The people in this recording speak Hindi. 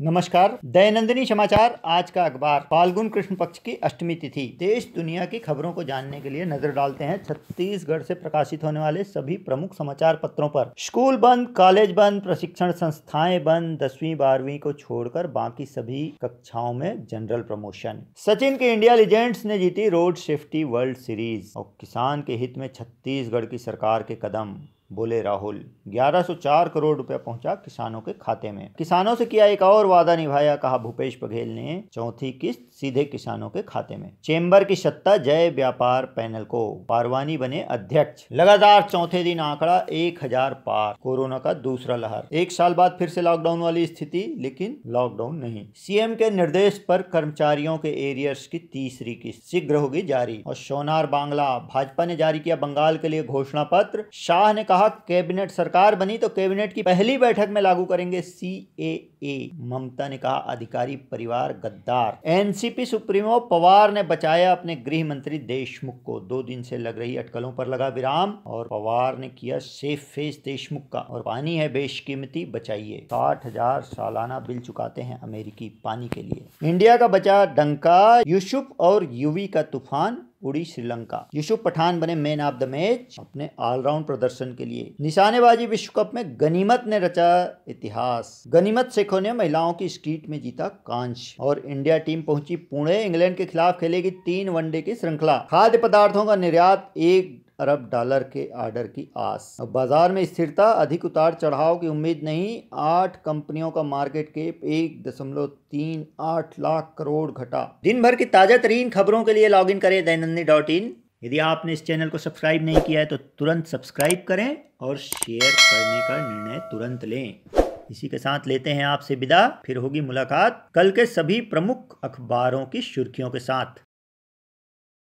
नमस्कार दयानंदिनी समाचार आज का अखबार फाल्गुन कृष्ण पक्ष की अष्टमी तिथि देश दुनिया की खबरों को जानने के लिए नजर डालते हैं छत्तीसगढ़ से प्रकाशित होने वाले सभी प्रमुख समाचार पत्रों पर स्कूल बंद कॉलेज बंद प्रशिक्षण संस्थाएं बंद दसवीं बारहवीं को छोड़कर बाकी सभी कक्षाओं में जनरल प्रमोशन सचिन के इंडिया लीजेंड्स ने जीती रोड सेफ्टी वर्ल्ड सीरीज और किसान के हित में छत्तीसगढ़ की सरकार के कदम बोले राहुल 1104 करोड़ रुपया पहुंचा किसानों के खाते में किसानों से किया एक और वादा निभाया कहा भूपेश बघेल ने चौथी किस्त सीधे किसानों के खाते में चेंबर की सत्ता जय व्यापार पैनल को पारवानी बने अध्यक्ष लगातार चौथे दिन आंकड़ा एक हजार पार कोरोना का दूसरा लहर एक साल बाद फिर से लॉकडाउन वाली स्थिति लेकिन लॉकडाउन नहीं सीएम के निर्देश पर कर्मचारियों के एरियर्स की तीसरी किस्त शीघ्र होगी जारी और सोनार बांग्ला भाजपा ने जारी किया बंगाल के लिए घोषणा पत्र शाह ने कहा कहा कैबिनेट सरकार बनी तो कैबिनेट की पहली बैठक में लागू करेंगे सी ए ए ममता ने कहा अधिकारी परिवार गद्दार एनसीपी सुप्रीमो पवार ने बचाया अपने गृह मंत्री देशमुख को दो दिन से लग रही अटकलों पर लगा विराम और पवार ने किया सेफ फेस देशमुख का और पानी है बेशकीमती बचाइए साठ हजार सालाना बिल चुकाते हैं अमेरिकी पानी के लिए इंडिया का बचा डंका यूसुफ और यूवी का तूफान उड़ी श्रीलंका यूसुफ पठान बने मैन ऑफ द मैच अपने ऑलराउंड प्रदर्शन के लिए निशानेबाजी विश्व कप में गनीमत ने रचा इतिहास गनीमत शेखों ने महिलाओं की स्ट्रीट में जीता कांच और इंडिया टीम पहुंची पुणे इंग्लैंड के खिलाफ खेलेगी तीन वनडे की श्रृंखला खाद्य पदार्थों का निर्यात एक अरब डॉलर के आर्डर की आस बाजार में स्थिरता अधिक उतार चढ़ाव की उम्मीद नहीं आठ कंपनियों का मार्केट कैप एक दशमलव तीन आठ लाख करोड़ घटा दिन भर की ताजा तरीन खबरों के लिए लॉग इन करें दैनंदी डॉट इन यदि आपने इस चैनल को सब्सक्राइब नहीं किया है तो तुरंत सब्सक्राइब करें और शेयर करने का निर्णय तुरंत लें इसी के साथ लेते हैं आपसे विदा फिर होगी मुलाकात कल के सभी प्रमुख अखबारों की सुर्खियों के साथ